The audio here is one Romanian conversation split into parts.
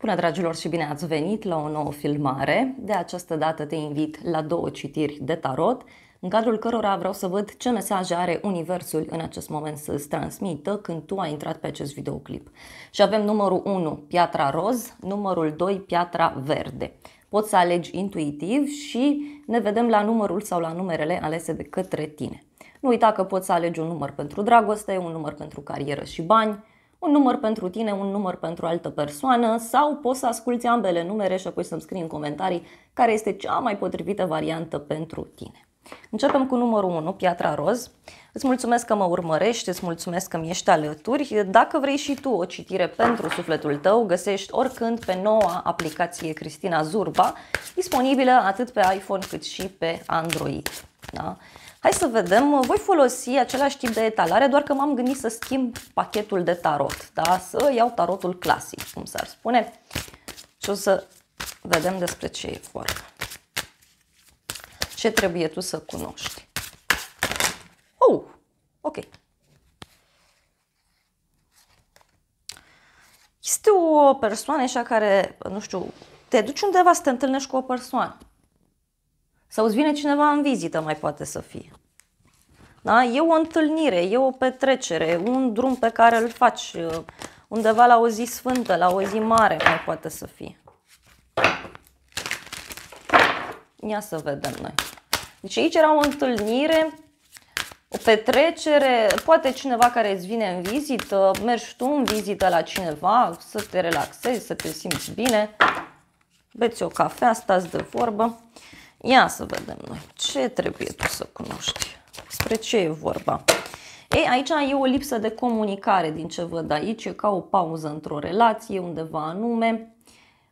Bună dragilor și bine ați venit la o nouă filmare. De această dată te invit la două citiri de tarot, în cadrul cărora vreau să văd ce mesaje are Universul în acest moment să-ți transmită când tu ai intrat pe acest videoclip. Și avem numărul 1, piatra roz, numărul 2, piatra verde. Poți să alegi intuitiv și ne vedem la numărul sau la numerele alese de către tine. Nu uita că poți să alegi un număr pentru dragoste, un număr pentru carieră și bani, un număr pentru tine, un număr pentru altă persoană sau poți să asculti ambele numere și apoi să-mi scrii în comentarii care este cea mai potrivită variantă pentru tine. Începem cu numărul 1, Piatra Roz. Îți mulțumesc că mă urmărești, îți mulțumesc că mi ești alături. Dacă vrei și tu o citire pentru sufletul tău, găsești oricând pe noua aplicație Cristina Zurba, disponibilă atât pe iPhone cât și pe Android. Da? Hai să vedem, voi folosi același tip de etalare, doar că m-am gândit să schimb pachetul de tarot, da? să iau tarotul clasic, cum s-ar spune, și o să vedem despre ce e vorba. Ce trebuie tu să cunoști. Oh, ok. Este o persoană așa care, nu știu, te duci undeva să te întâlnești cu o persoană. Sau îți vine cineva în vizită, mai poate să fie. Da? E o întâlnire, e o petrecere, un drum pe care îl faci uh, undeva la o zi sfântă, la o zi mare, mai poate să fie. Ia să vedem noi. Deci aici era o întâlnire, o petrecere, poate cineva care îți vine în vizită, mergi tu în vizită la cineva, să te relaxezi, să te simți bine, beți o cafea, stați de vorbă. Ia să vedem noi ce trebuie tu să cunoști, despre ce e vorba. Ei, aici e o lipsă de comunicare din ce văd aici, e ca o pauză într-o relație, undeva anume.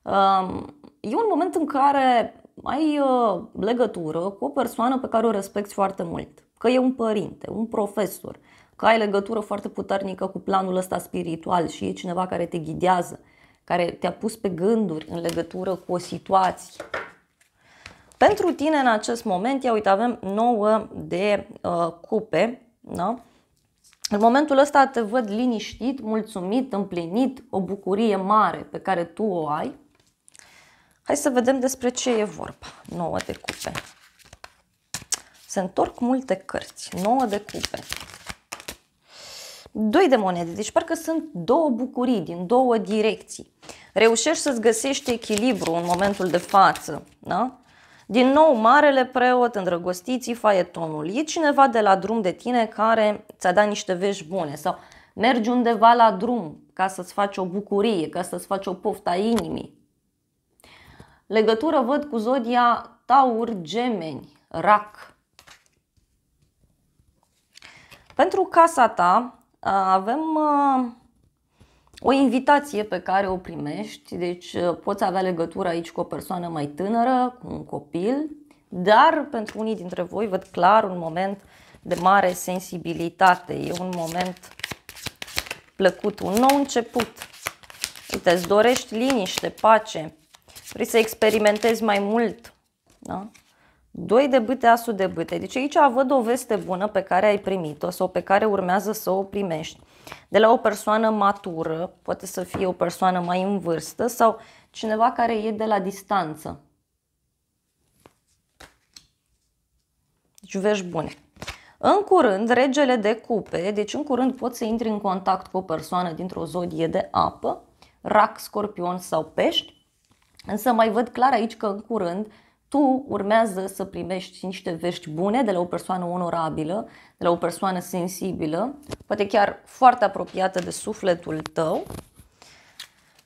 Um, e un moment în care ai uh, legătură cu o persoană pe care o respecti foarte mult, că e un părinte, un profesor, că ai legătură foarte puternică cu planul ăsta spiritual și e cineva care te ghidează, care te-a pus pe gânduri în legătură cu o situație pentru tine în acest moment, ia uite, avem 9 de uh, cupe, da? În momentul ăsta te văd liniștit, mulțumit, împlinit, o bucurie mare pe care tu o ai. Hai să vedem despre ce e vorba. 9 de cupe. Se întorc multe cărți. 9 de cupe. Doi de monede. Deci parcă sunt două bucurii din două direcții. Reușești să-ți găsești echilibru în momentul de față. Da? Din nou, marele preot, îndrăgostiții, faietonul. E cineva de la drum de tine care ți-a dat niște vești bune sau mergi undeva la drum ca să-ți faci o bucurie, ca să-ți faci o poftă inimii. Legătură văd cu zodia Taur, Gemeni, Rac. Pentru casa ta avem o invitație pe care o primești, deci uh, poți avea legătură aici cu o persoană mai tânără, cu un copil, dar pentru unii dintre voi văd clar un moment de mare sensibilitate, e un moment plăcut, un nou început. Uite, îți dorești liniște, pace, vrei să experimentezi mai mult. Da? Doi de bâte, asul de bâte. Deci aici văd o veste bună pe care ai primit-o sau pe care urmează să o primești de la o persoană matură, poate să fie o persoană mai în vârstă sau cineva care e de la distanță. Deci vești bune. În curând, regele de cupe, deci în curând poți să intri în contact cu o persoană dintr-o zodie de apă, rac, scorpion sau pești, însă mai văd clar aici că în curând tu urmează să primești niște vești bune de la o persoană onorabilă, de la o persoană sensibilă, poate chiar foarte apropiată de sufletul tău.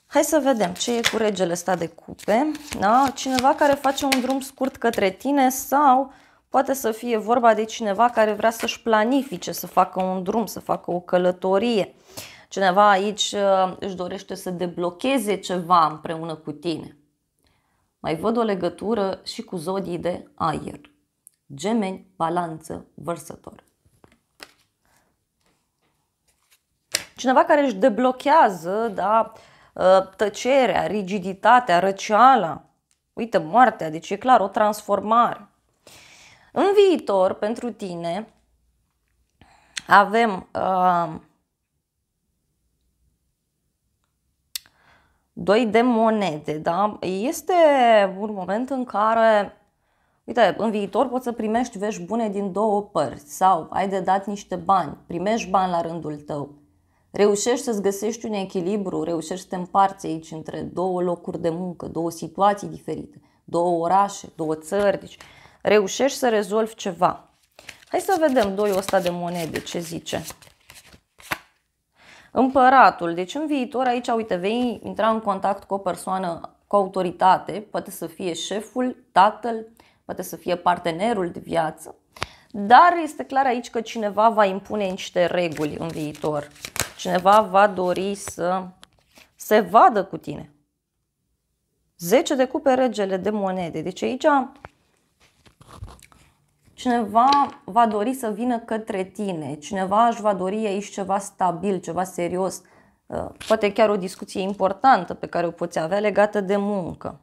Hai să vedem ce e cu regele ăsta de cupe. Da? Cineva care face un drum scurt către tine sau poate să fie vorba de cineva care vrea să-și planifice, să facă un drum, să facă o călătorie. Cineva aici uh, își dorește să deblocheze ceva împreună cu tine. Mai văd o legătură și cu zodii de aer. Gemeni, balanță, vărsător. Cineva care își deblochează da, ă, tăcerea, rigiditatea, răceala. Uite, moartea, deci e clar, o transformare. În viitor, pentru tine, avem uh, doi de monede, da? Este un moment în care Uite, în viitor poți să primești vești bune din două părți sau ai de dat niște bani, primești bani la rândul tău. Reușești să-ți găsești un echilibru, reușești să te împarți aici între două locuri de muncă, două situații diferite, două orașe, două țări. Deci reușești să rezolvi ceva. Hai să vedem doiul ăsta de monede ce zice. Împăratul. Deci în viitor aici, uite, vei intra în contact cu o persoană cu autoritate, poate să fie șeful, tatăl, poate să fie partenerul de viață, dar este clar aici că cineva va impune niște reguli în viitor. Cineva va dori să se vadă cu tine. 10 de cupe regele de monede. Deci aici cineva va dori să vină către tine, cineva își va dori aici ceva stabil, ceva serios, uh, poate chiar o discuție importantă pe care o poți avea legată de muncă.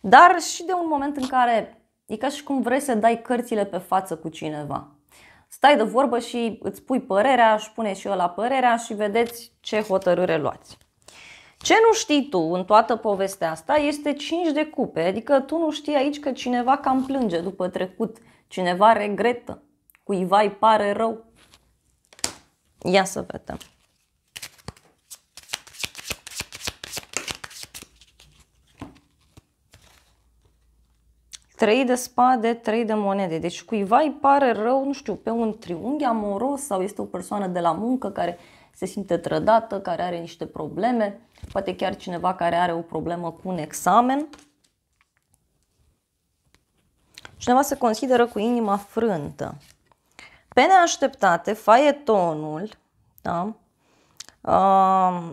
Dar și de un moment în care e ca și cum vrei să dai cărțile pe față cu cineva. Stai de vorbă și îți pui părerea, își pune și la părerea și vedeți ce hotărâre luați. Ce nu știi tu în toată povestea asta este 5 de cupe, adică tu nu știi aici că cineva cam plânge după trecut Cineva regretă, cuiva îi pare rău. Ia să vedem. Trei de spade, trei de monede. Deci cuiva îi pare rău, nu știu, pe un triunghi amoros sau este o persoană de la muncă care se simte trădată, care are niște probleme, poate chiar cineva care are o problemă cu un examen. Cineva se consideră cu inima frântă. Pe neașteptate, faietonul, da? Uh,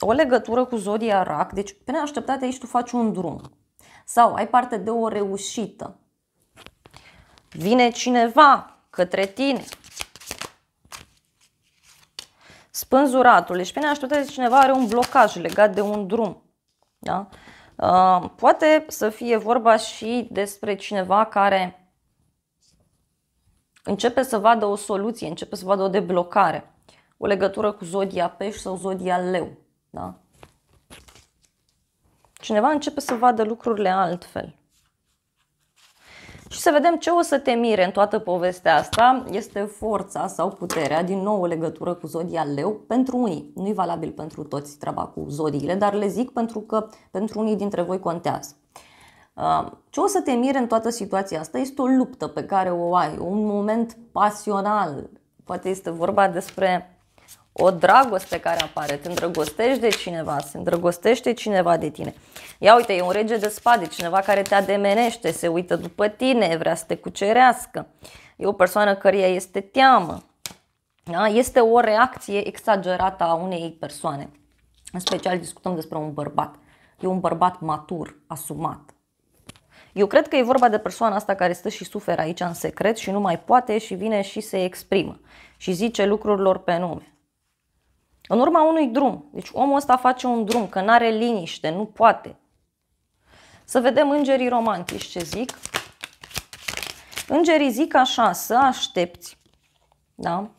o legătură cu zodia rac, deci pe neașteptate aici tu faci un drum sau ai parte de o reușită. Vine cineva către tine. Spânzuratul. Deci pe neașteptate cineva are un blocaj legat de un drum. Da? Uh, poate să fie vorba și despre cineva care începe să vadă o soluție, începe să vadă o deblocare, o legătură cu zodia peș sau zodia leu. Da? Cineva începe să vadă lucrurile altfel și să vedem ce o să te mire în toată povestea asta este forța sau puterea, din nou o legătură cu zodia leu pentru unii. Nu e valabil pentru toți treaba cu zodiile, dar le zic pentru că pentru unii dintre voi contează. Uh, ce o să te mire în toată situația asta este o luptă pe care o ai, un moment pasional. Poate este vorba despre o dragoste care apare, te îndrăgostești de cineva, se îndrăgostește cineva de tine. Ia uite, e un rege de spade, cineva care te ademenește, se uită după tine, vrea să te cucerească. E o persoană căreia este teamă. Da? Este o reacție exagerată a unei persoane. În special discutăm despre un bărbat. E un bărbat matur, asumat. Eu cred că e vorba de persoana asta care stă și suferă aici în secret și nu mai poate și vine și se exprimă și zice lucrurilor pe nume. În urma unui drum. Deci omul ăsta face un drum, că nu are liniște, nu poate. Să vedem îngerii romantici ce zic. Îngerii zic așa, să aștepți. Da?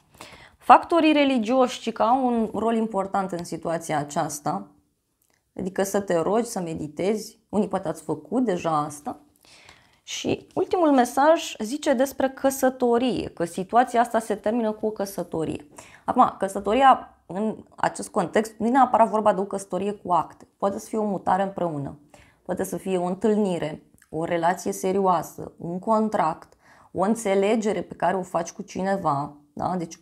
Factorii religioși că au un rol important în situația aceasta, adică să te rogi, să meditezi, unii poate ați făcut deja asta. Și ultimul mesaj zice despre căsătorie, că situația asta se termină cu o căsătorie. Acum, căsătoria în acest context, nu e neapărat vorba de o căsătorie cu acte. Poate să fie o mutare împreună, poate să fie o întâlnire, o relație serioasă, un contract, o înțelegere pe care o faci cu cineva. Da? Deci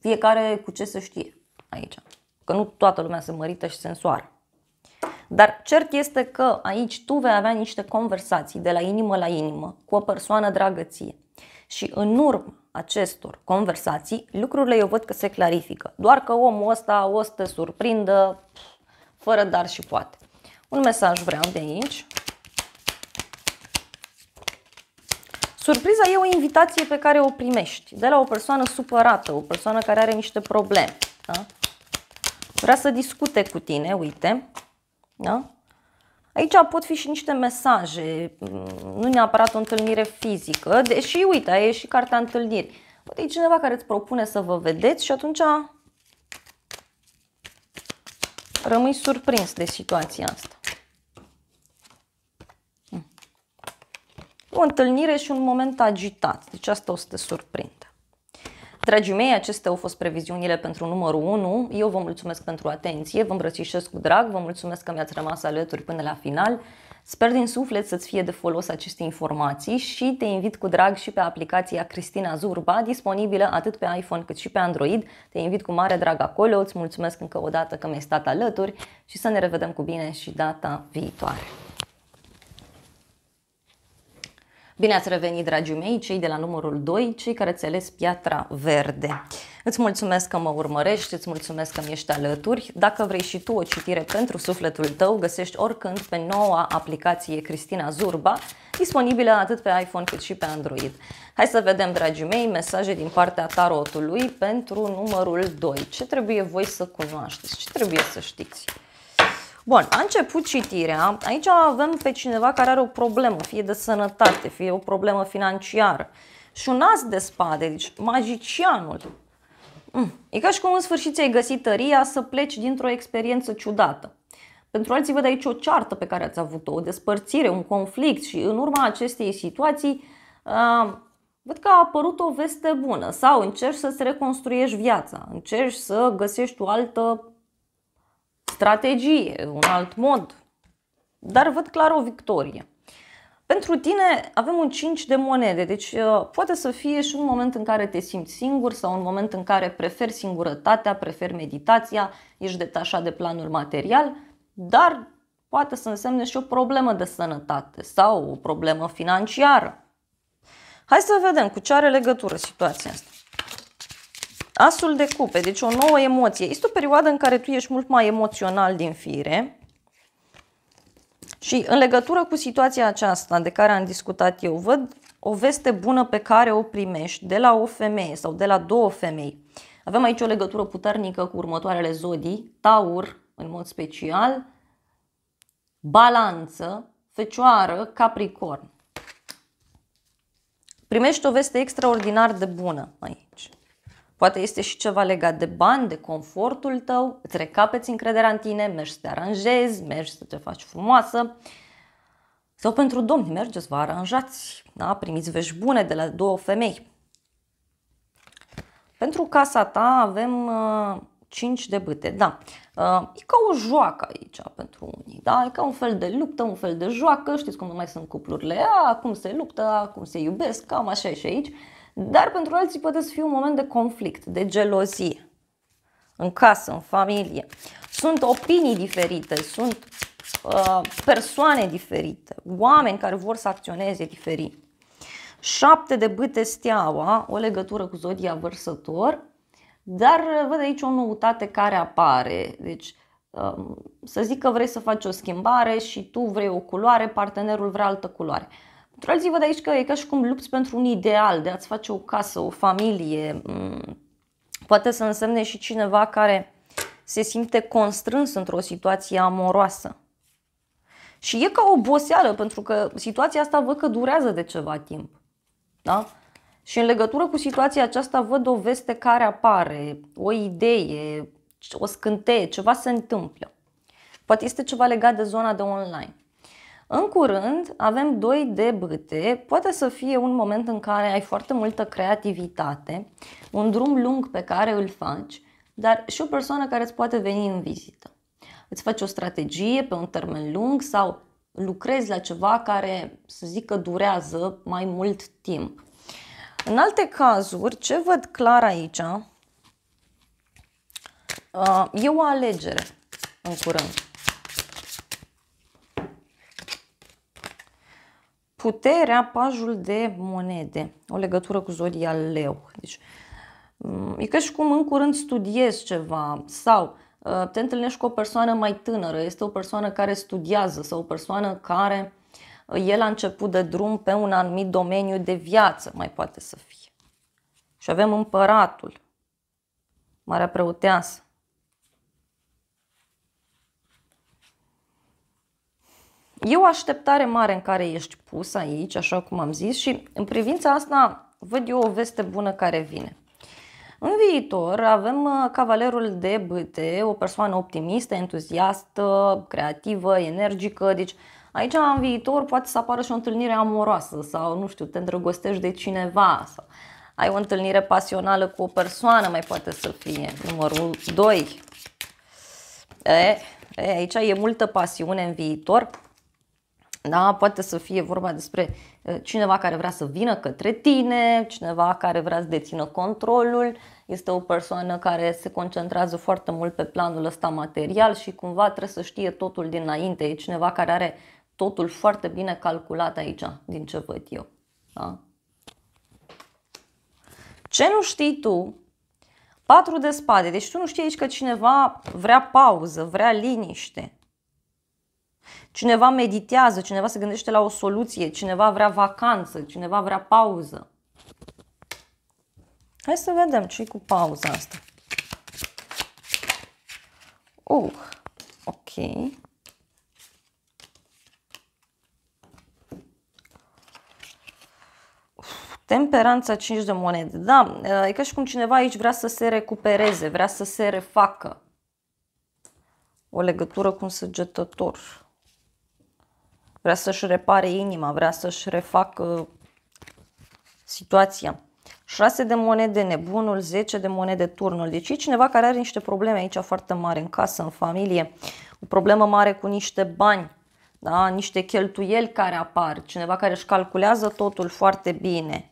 fiecare cu ce să știe aici. Că nu toată lumea se mărită și sensoară. Dar cert este că aici tu vei avea niște conversații de la inimă la inimă cu o persoană dragă Și în urmă acestor conversații, lucrurile eu văd că se clarifică. Doar că omul ăsta o să te surprindă fără dar și poate. Un mesaj vreau de aici. Surpriza e o invitație pe care o primești de la o persoană supărată, o persoană care are niște probleme. Da? Vrea să discute cu tine, uite. Da? Aici pot fi și niște mesaje, mm, nu neapărat o întâlnire fizică, deși uite, e și cartea întâlniri. Poate e cineva care îți propune să vă vedeți și atunci rămâi surprins de situația asta. Hmm. O întâlnire și un moment agitat, deci asta o să te surprindă. Dragii mei, acestea au fost previziunile pentru numărul 1. Eu vă mulțumesc pentru atenție, vă îmbrățișez cu drag, vă mulțumesc că mi-ați rămas alături până la final. Sper din suflet să-ți fie de folos aceste informații și te invit cu drag și pe aplicația Cristina Zurba, disponibilă atât pe iPhone cât și pe Android. Te invit cu mare drag acolo, îți mulțumesc încă o dată că mi-ai stat alături și să ne revedem cu bine și data viitoare. Bine ați revenit, dragii mei, cei de la numărul 2, cei care ți ales piatra verde. Îți mulțumesc că mă urmărești, îți mulțumesc că mi ești alături. Dacă vrei și tu o citire pentru sufletul tău, găsești oricând pe noua aplicație Cristina Zurba, disponibilă atât pe iPhone cât și pe Android. Hai să vedem, dragii mei, mesaje din partea tarotului pentru numărul 2. Ce trebuie voi să cunoașteți? Ce trebuie să știți? Bun, a început citirea. Aici avem pe cineva care are o problemă, fie de sănătate, fie o problemă financiară. Și un as de spade, deci magicianul. Mm, e ca și cum în sfârșit ai găsit tăria să pleci dintr-o experiență ciudată. Pentru alții văd aici o ceartă pe care ați avut-o, o despărțire, un conflict și în urma acestei situații uh, văd că a apărut o veste bună sau încerci să-ți reconstruiești viața, încerci să găsești o altă strategie, un alt mod, dar văd clar o victorie. Pentru tine avem un 5 de monede, deci uh, poate să fie și un moment în care te simți singur sau un moment în care preferi singurătatea, preferi meditația, ești detașat de planul material, dar poate să însemne și o problemă de sănătate sau o problemă financiară. Hai să vedem cu ce are legătură situația asta. Asul de cupe, deci o nouă emoție. Este o perioadă în care tu ești mult mai emoțional din fire. Și în legătură cu situația aceasta de care am discutat eu, văd o veste bună pe care o primești de la o femeie sau de la două femei. Avem aici o legătură puternică cu următoarele zodii, Taur în mod special, Balanță, Fecioară, Capricorn. Primești o veste extraordinar de bună aici. Poate este și ceva legat de bani, de confortul tău, îți recapeți încrederea în tine, mergi să te aranjezi, mergi să te faci frumoasă. Sau pentru domni, mergeți, vă aranjați, da? primiți vești bune de la două femei. Pentru casa ta avem uh, de bâte, da. Uh, e ca o joacă aici pentru unii, da? E ca un fel de luptă, un fel de joacă, știți cum mai sunt cuplurile, a, cum se luptă, a, cum se iubesc, cam așa e și aici. Uh, dar pentru alții poate să fie un moment de conflict, de gelozie, în casă, în familie. Sunt opinii diferite, sunt uh, persoane diferite, oameni care vor să acționeze diferit. Șapte de bâte steaua, o legătură cu zodia vărsător, dar uh, văd aici o noutate care apare. Deci, um, să zic că vrei să faci o schimbare și tu vrei o culoare, partenerul vrea altă culoare. Cultural zi văd aici că e ca și cum lupți pentru un ideal de a-ți face o casă, o familie. Mm. Poate să însemne și cineva care se simte constrâns într-o situație amoroasă. Și e ca o oboseală, pentru că situația asta văd că durează de ceva timp. Da? Și în legătură cu situația aceasta văd o veste care apare, o idee, o scânteie, ceva se întâmplă. Poate este ceva legat de zona de online. În curând avem doi de bâte. Poate să fie un moment în care ai foarte multă creativitate, un drum lung pe care îl faci, dar și o persoană care îți poate veni în vizită. Îți faci o strategie pe un termen lung sau lucrezi la ceva care, să zic că durează mai mult timp. În alte cazuri, ce văd clar aici, uh, e o alegere în curând. puterea, pajul de monede, o legătură cu zodia leu. Deci, mm, e ca și cum în curând studiezi ceva sau uh, te întâlnești cu o persoană mai tânără, este o persoană care studiază sau o persoană care uh, el a început de drum pe un anumit domeniu de viață, mai poate să fie. Și avem împăratul, marea preoteasă, E o așteptare mare în care ești pus aici, așa cum am zis, și în privința asta văd eu o veste bună care vine. În viitor avem uh, cavalerul de bâte, o persoană optimistă, entuziastă, creativă, energică, deci aici în viitor poate să apară și o întâlnire amoroasă sau nu știu, te îndrăgostești de cineva sau ai o întâlnire pasională cu o persoană, mai poate să fie numărul 2. E, e, aici e multă pasiune în viitor. Da? Poate să fie vorba despre uh, cineva care vrea să vină către tine, cineva care vrea să dețină controlul, este o persoană care se concentrează foarte mult pe planul ăsta material și cumva trebuie să știe totul dinainte. E cineva care are totul foarte bine calculat aici, din ce văd eu. Da? Ce nu știi tu? Patru de spade. Deci tu nu știi aici că cineva vrea pauză, vrea liniște. Cineva meditează, cineva se gândește la o soluție, cineva vrea vacanță, cineva vrea pauză. Hai să vedem ce cu pauza asta. Uh, ok. Temperanța 5 de monede. Da, e ca și cum cineva aici vrea să se recupereze, vrea să se refacă. O legătură cu un săgetător vrea să-și repare inima, vrea să-și refacă situația. 6 de monede nebunul, 10 de monede turnul. Deci e cineva care are niște probleme aici foarte mari în casă, în familie, o problemă mare cu niște bani, da? niște cheltuieli care apar, cineva care își calculează totul foarte bine.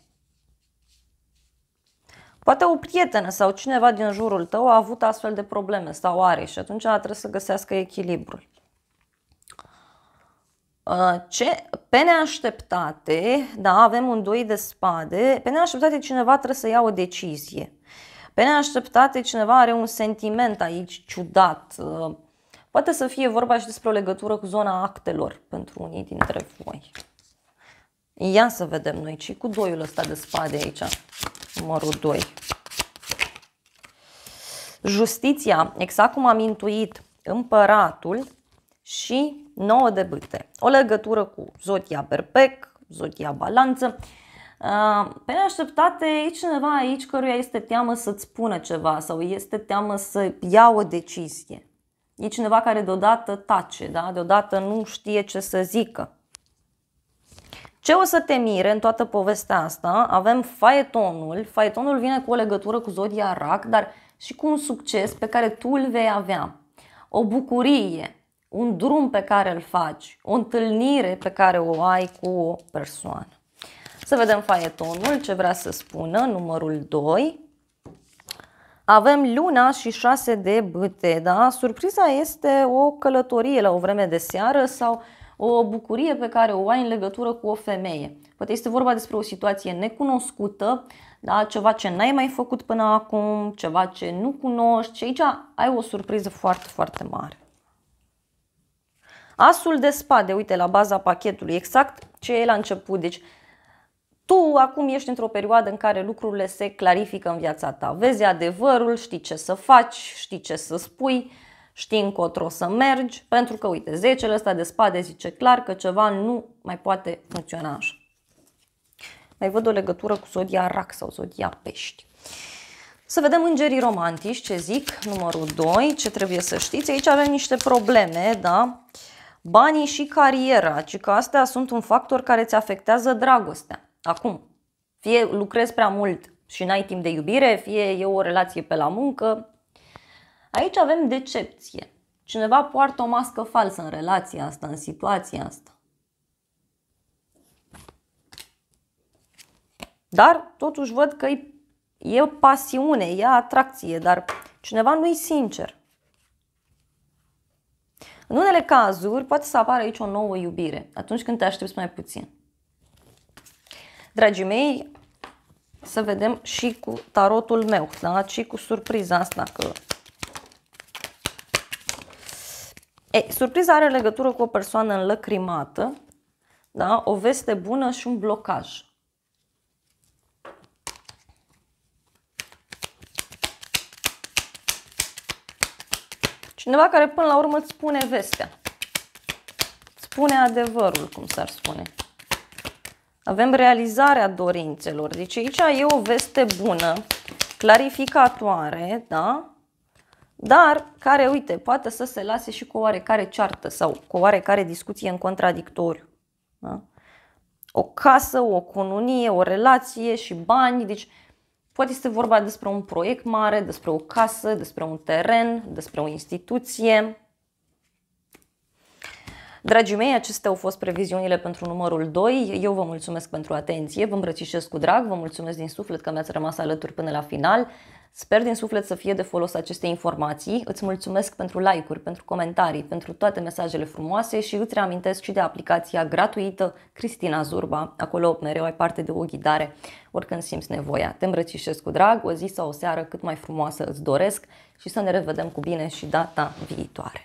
Poate o prietenă sau cineva din jurul tău a avut astfel de probleme sau are și atunci trebuie să găsească echilibrul. Uh, ce, pe neașteptate, da, avem un doi de spade, pe neașteptate cineva trebuie să ia o decizie. Pe neașteptate cineva are un sentiment aici ciudat. Uh, poate să fie vorba și despre o legătură cu zona actelor pentru unii dintre voi. Ia să vedem noi ce cu doiul ăsta de spade aici, numărul 2. Justiția, exact cum am intuit, împăratul și 9 de bâte. O legătură cu zodia berbec, zodia balanță. Uh, pe neașteptate e cineva aici căruia este teamă să-ți spună ceva sau este teamă să ia o decizie. E cineva care deodată tace, da? deodată nu știe ce să zică. Ce o să te mire în toată povestea asta? Avem faetonul. Faetonul vine cu o legătură cu zodia rac, dar și cu un succes pe care tu îl vei avea. O bucurie, un drum pe care îl faci, o întâlnire pe care o ai cu o persoană. Să vedem faietonul, ce vrea să spună, numărul 2. Avem luna și șase de băte. da? Surpriza este o călătorie la o vreme de seară sau o bucurie pe care o ai în legătură cu o femeie. Poate este vorba despre o situație necunoscută, da? ceva ce n-ai mai făcut până acum, ceva ce nu cunoști și aici ai o surpriză foarte, foarte mare. Asul de spade, uite, la baza pachetului, exact ce e la început. Deci, tu acum ești într-o perioadă în care lucrurile se clarifică în viața ta. Vezi adevărul, știi ce să faci, știi ce să spui, știi încotro să mergi, pentru că, uite, zecele ăsta de spade zice clar că ceva nu mai poate funcționa așa. Mai văd o legătură cu zodia rac sau zodia pești. Să vedem îngerii romantici, ce zic, numărul 2, ce trebuie să știți. Aici avem niște probleme, da? Uh, Banii și cariera, ci că astea sunt un factor care îți afectează dragostea. Acum, fie lucrezi prea mult și n-ai timp de iubire, fie e o relație pe la muncă. Aici avem decepție. Cineva poartă o mască falsă în relația asta, în situația asta. Dar totuși văd că e pasiune, e atracție, dar cineva nu-i sincer. În unele cazuri poate să apară aici o nouă iubire, atunci când te aștepți mai puțin. Dragii mei, să vedem și cu tarotul meu, da? și cu surpriza asta. Că... Ei, surpriza are legătură cu o persoană înlăcrimată, da? o veste bună și un blocaj. Cineva care până la urmă îți spune vestea. Îți spune adevărul, cum s-ar spune. Avem realizarea dorințelor. Deci aici e o veste bună, clarificatoare, da? Dar care, uite, poate să se lase și cu oarecare ceartă sau cu oarecare discuție în contradictoriu. Da? O casă, o cununie, o relație și bani, deci Poate este vorba despre un proiect mare, despre o casă, despre un teren, despre o instituție. Dragii mei, acestea au fost previziunile pentru numărul 2. Eu vă mulțumesc pentru atenție, vă îmbrățișez cu drag, vă mulțumesc din suflet că mi-ați rămas alături până la final. Sper din suflet să fie de folos aceste informații. Îți mulțumesc pentru like-uri, pentru comentarii, pentru toate mesajele frumoase și îți reamintesc și de aplicația gratuită Cristina Zurba. Acolo mereu ai parte de o ghidare oricând simți nevoia. Te îmbrățișez cu drag, o zi sau o seară cât mai frumoasă îți doresc și să ne revedem cu bine și data viitoare.